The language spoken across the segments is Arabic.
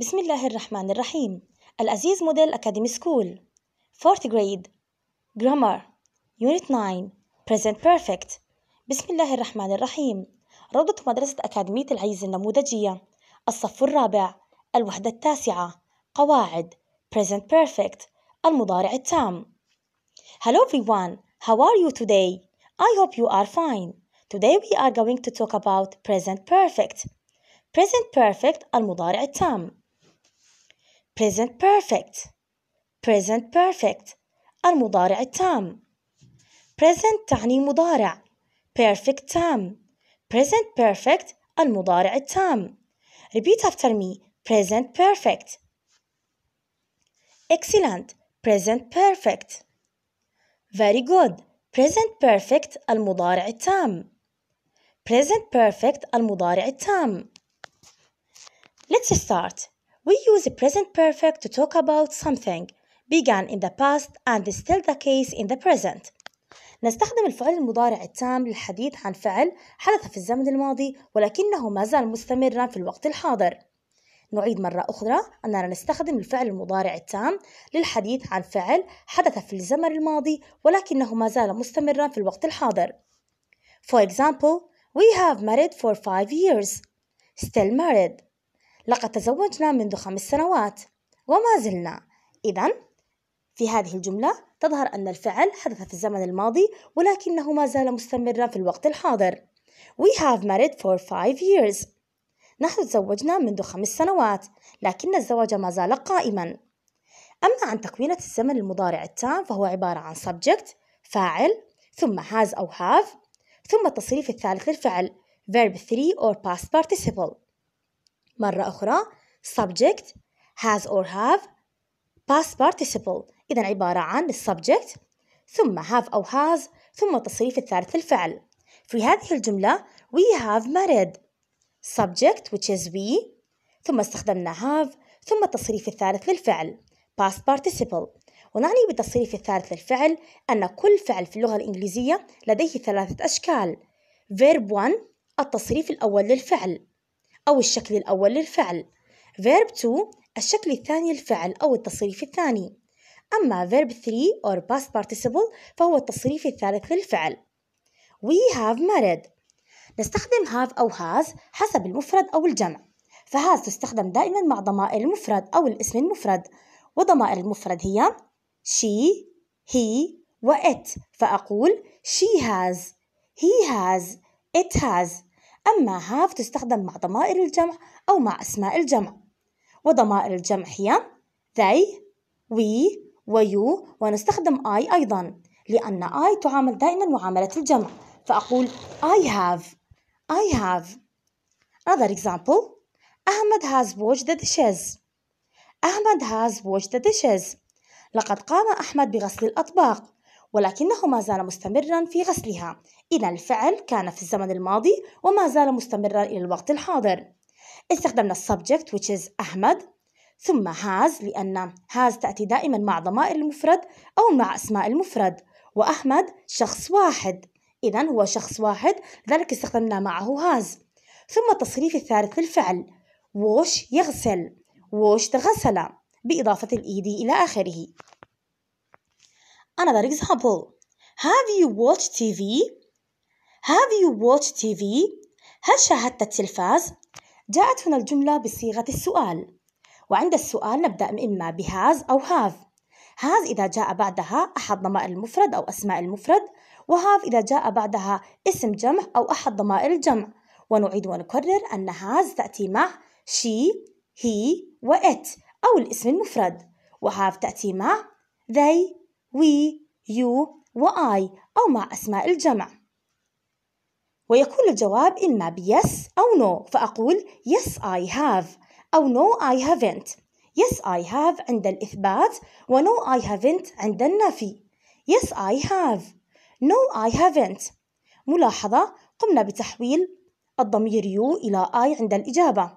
بسم الله الرحمن الرحيم الأزيز موديل أكاديمي سكول 4th grade grammar unit 9 present perfect بسم الله الرحمن الرحيم روضة مدرسة أكاديمية العيز النموذجية الصف الرابع الوحدة التاسعة قواعد present perfect المضارع التام Hello everyone how are you today I hope you are fine today we are going to talk about present perfect present perfect المضارع التام present perfect present perfect المضارع التام present تعني مضارع perfect تام present perfect المضارع التام repeat after me present perfect excellent present perfect very good present perfect المضارع التام present perfect المضارع التام let's start We use present perfect to talk about something began in the past and is still the case in the present. نستخدم الفعل المضارع التام للحديث عن فعل حدث في الزمن الماضي ولكنه ما زال مستمرا في الوقت الحاضر. نعيد مرة أخرى أننا نستخدم الفعل المضارع التام للحديث عن فعل حدث في الزمن الماضي ولكنه ما زال مستمرا في الوقت الحاضر. For example, we have married for five years. Still married. لقد تزوجنا منذ خمس سنوات وما زلنا إذا في هذه الجملة تظهر أن الفعل حدث في الزمن الماضي ولكنه ما زال مستمرا في الوقت الحاضر We have married for five years نحن تزوجنا منذ خمس سنوات لكن الزواج ما زال قائما أما عن تكوينة الزمن المضارع التام فهو عبارة عن subject فاعل ثم has أو have ثم التصريف الثالث للفعل verb 3 or past participle مرة أخرى subject has or have past participle إذا عبارة عن subject ثم have أو has ثم تصريف الثالث الفعل في هذه الجملة we have married subject which is we ثم استخدمنا have ثم التصريف الثالث للفعل past participle ونعني بالتصريف الثالث للفعل أن كل فعل في اللغة الإنجليزية لديه ثلاثة أشكال verb 1 التصريف الأول للفعل أو الشكل الأول للفعل verb to الشكل الثاني للفعل أو التصريف الثاني أما verb 3 or past participle فهو التصريف الثالث للفعل We have married نستخدم have أو has حسب المفرد أو الجمع فهاز تستخدم دائما مع ضمائر المفرد أو الاسم المفرد وضمائر المفرد هي she, he و it فأقول she has, he has, it has أما هاف تستخدم مع ضمائر الجمع أو مع أسماء الجمع وضمائر الجمع هي they, we, ويو ونستخدم I أيضا لأن I تعامل دائما معاملة الجمع فأقول I have I have Another example أحمد has washed the dishes Ahmed has washed the dishes لقد قام أحمد بغسل الأطباق ولكنه ما زال مستمرا في غسلها إذا الفعل كان في الزمن الماضي وما زال مستمرا إلى الوقت الحاضر استخدمنا subject which is أحمد ثم هاز لأن هاز تأتي دائما مع ضمائر المفرد أو مع أسماء المفرد وأحمد شخص واحد إذا هو شخص واحد لذلك استخدمنا معه هاز ثم التصريف الثالث للفعل وش يغسل وش تغسل بإضافة الإيدي إلى آخره Another example. Have you watched TV? Have you watched TV? هل شاهدت التلفاز؟ جاءت هنا الجملة بصيغة السؤال وعند السؤال نبدأ إما بهاز أو هاف هاز إذا جاء بعدها أحد ضمائر المفرد أو أسماء المفرد وهاف إذا جاء بعدها اسم جمع أو أحد ضمائر الجمع ونعيد ونكرر أن هاز تأتي مع she, he it أو الاسم المفرد وهاف تأتي مع they, we, you وI أو مع أسماء الجمع ويكون الجواب إما بيس أو no فأقول yes I have أو no I haven't yes I have عند الإثبات و no I haven't عند النفي yes I have no I haven't ملاحظة قمنا بتحويل الضمير يو إلى I عند الإجابة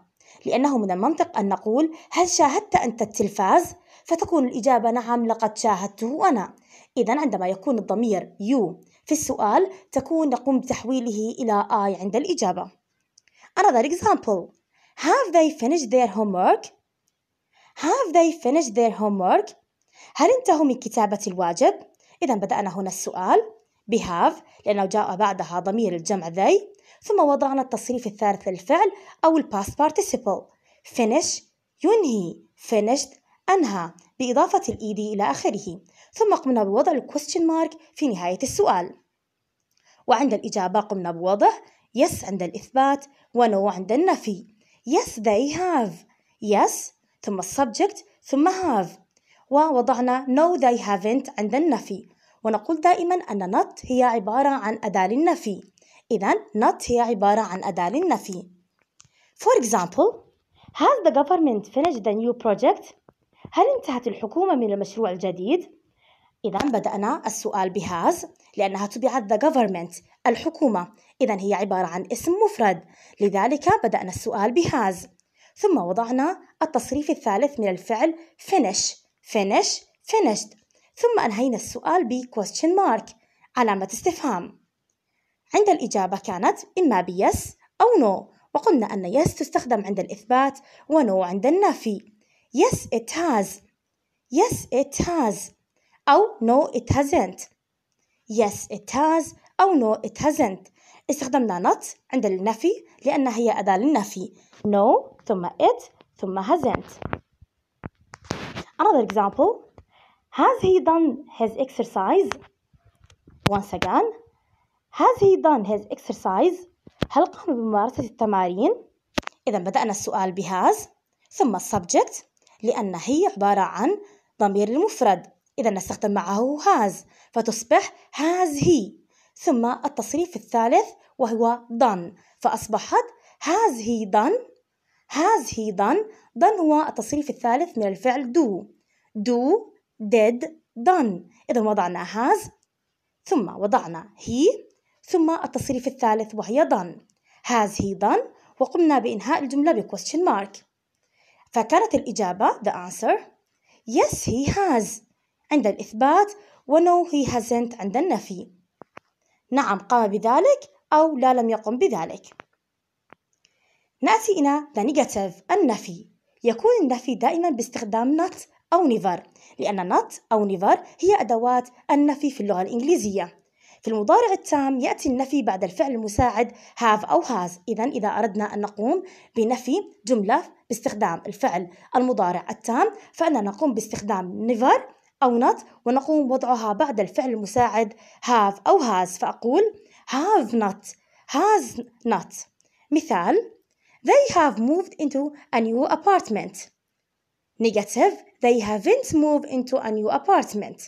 لأنه من المنطق أن نقول هل شاهدت أنت التلفاز؟ فتكون الإجابة نعم لقد شاهدته أنا إذا عندما يكون الضمير يو في السؤال تكون نقوم بتحويله إلى I عند الإجابة Another example Have they finished their homework? Have they finished their homework? هل انتهوا من كتابة الواجب؟ إذا بدأنا هنا السؤال have لأنه جاء بعدها ضمير الجمع they ثم وضعنا التصريف الثالث للفعل أو الباست participle finish ينهي finished أنهى بإضافة الـ ed إلى آخره ثم قمنا بوضع الـ question mark في نهاية السؤال وعند الإجابة قمنا بوضع yes عند الإثبات و no عند النفي yes they have yes ثم subject ثم have ووضعنا no they haven't عند النفي ونقول دائما أن not هي عبارة عن أداة للنفي إذا not هي عبارة عن أداة للنفي For example, has the government finished the new project? هل انتهت الحكومة من المشروع الجديد؟ إذا بدأنا السؤال بهاز لأنها تبعت the government الحكومة إذا هي عبارة عن اسم مفرد لذلك بدأنا السؤال بهاز ثم وضعنا التصريف الثالث من الفعل finish finish finished ثم أنهينا السؤال ب question mark علامة استفهام عند الإجابة كانت إما بيس yes أو no وقلنا أن yes تستخدم عند الإثبات ونو عند النفي Yes, it has. Yes, it has. أو No, it hasn't. Yes, it has. أو No, it hasn't. استخدمنا not عند النفي لأنها هي أداة للنفي. No ثم it ثم hasn't. Another example. Has he done his exercise? Once again. Has he done his exercise? هل قام بممارسة التمارين؟ إذا بدأنا السؤال بهاز ثم subject لأن هي عبارة عن ضمير المفرد إذا نستخدم معه هاز فتصبح هاز هي ثم التصريف الثالث وهو done فأصبحت هاز هي done هاز هي done done هو التصريف الثالث من الفعل do do did done إذا وضعنا هاز ثم وضعنا هي ثم التصريف الثالث وهي done has he done وقمنا بإنهاء الجملة ب question mark فكانت الإجابة the answer yes he has عند الإثبات و no he hasn't عند النفي نعم قام بذلك أو لا لم يقم بذلك نأتي إلى the negative النفي يكون النفي دائما باستخدام not أو never لأن not أو never هي أدوات النفي في اللغة الإنجليزية في المضارع التام يأتي النفي بعد الفعل المساعد have أو has إذا إذا أردنا أن نقوم بنفي جملة باستخدام الفعل المضارع التام فإننا نقوم باستخدام never أو not ونقوم وضعها بعد الفعل المساعد have أو has فأقول have not has not مثال They have moved into a new apartment Negative They haven't moved into a new apartment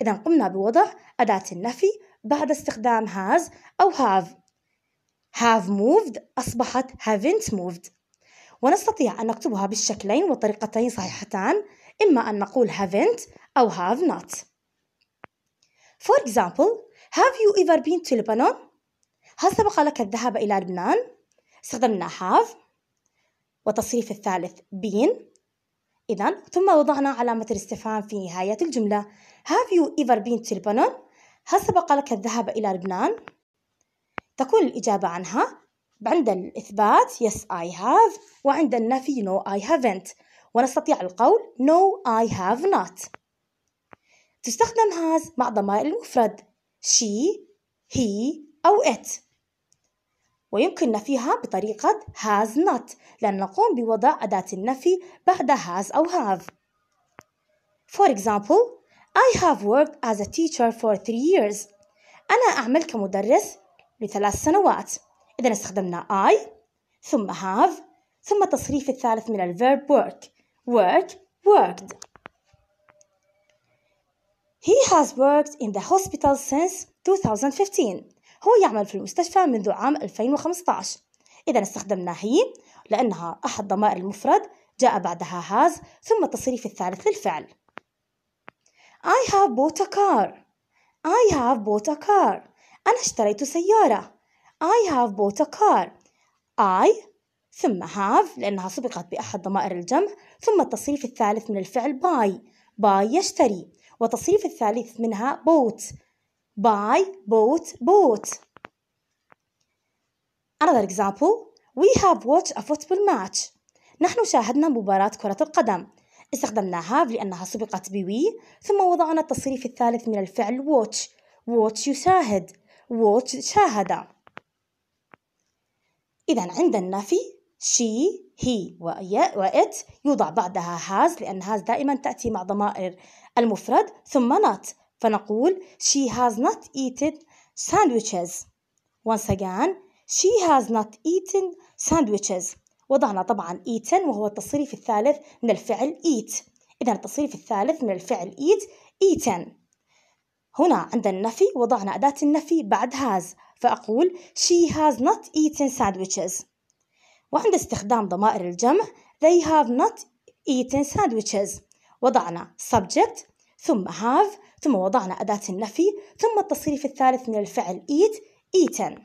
إذا قمنا بوضع أداة النفي بعد استخدام has أو have have moved أصبحت haven't moved ونستطيع أن نكتبها بالشكلين وطريقتين صحيحتان إما أن نقول haven't أو have not For example have you ever been to Lebanon؟ هل سبق لك الذهاب إلى لبنان؟ استخدمنا have وتصريف الثالث been إذا ثم وضعنا علامة الاستفهام في نهاية الجملة Have you ever been to Lebanon؟ هل سبق لك الذهاب إلى لبنان؟ تكون الإجابة عنها عند الإثبات yes I have وعند النفي no I haven't ونستطيع القول no I have not تستخدم has مع ضمائر المفرد she, he أو it ويمكن نفيها بطريقة has not لأن نقوم بوضع أداة النفي بعد has أو have For example I have worked as a teacher for three years. أنا أعمل كمدرس لثلاث سنوات. إذا استخدمنا I ثم have ثم التصريف الثالث من الverb work. Work, worked. He has worked in the hospital since 2015. هو يعمل في المستشفى منذ عام 2015. إذا استخدمنا he لأنها أحد ضمائر المفرد جاء بعدها has ثم التصريف الثالث للفعل. I have bought a car. I have bought a car. أنا اشتريت سيارة. I have bought a car. I ثم have لأنها سبقت بأحد ضمائر الجمع ثم التصريف الثالث من الفعل buy buy يشتري وتصريف الثالث منها bought buy bought bought Another example we have watched a football match نحن شاهدنا مباراة كرة القدم استخدمنا have لأنها سبقت بوي ثم وضعنا التصريف الثالث من الفعل watch watch يشاهد watch شاهد إذا عند النفي she he و it يوضع بعدها has لأن has دائما تأتي مع ضمائر المفرد ثم not فنقول she has not eaten sandwiches once again she has not eaten sandwiches وضعنا طبعا eaten وهو التصريف الثالث من الفعل eat إذا التصريف الثالث من الفعل eat إيتن هنا عند النفي وضعنا أداة النفي بعد has فأقول she has not eaten sandwiches وعند استخدام ضمائر الجمع they have not eaten sandwiches وضعنا subject ثم have ثم وضعنا أداة النفي ثم التصريف الثالث من الفعل eat eaten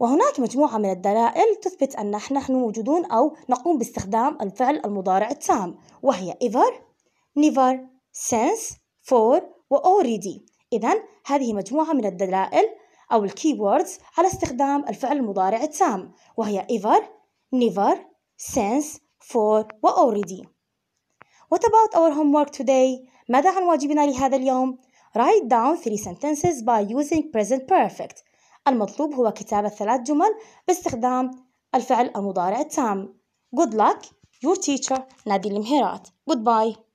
وهناك مجموعة من الدلائل تثبت أن نحن موجودون أو نقوم باستخدام الفعل المضارع التام وهي ever, never, since, for و already إذا هذه مجموعة من الدلائل أو الكيوردز على استخدام الفعل المضارع التام وهي ever, never, since, for و already What about our homework today? ماذا عن واجبنا لهذا اليوم؟ Write down three sentences by using present perfect المطلوب هو كتابة ثلاث جمل باستخدام الفعل المضارع التام good luck your teacher نادي المهيرات goodbye